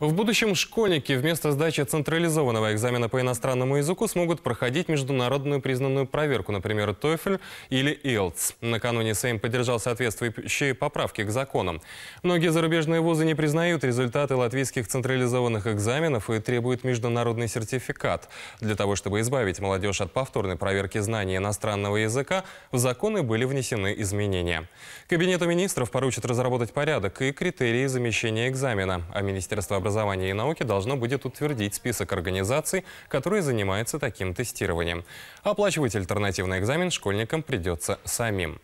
В будущем школьники вместо сдачи централизованного экзамена по иностранному языку смогут проходить международную признанную проверку, например, TOEFL или IELTS. Накануне Сейм поддержал соответствующие поправки к законам. Многие зарубежные вузы не признают результаты латвийских централизованных экзаменов и требуют международный сертификат. Для того, чтобы избавить молодежь от повторной проверки знаний иностранного языка, в законы были внесены изменения. Кабинету министров поручат разработать порядок и критерии замещения экзамена, а Министерство образования образования и науки должно будет утвердить список организаций, которые занимаются таким тестированием. Оплачивать альтернативный экзамен школьникам придется самим.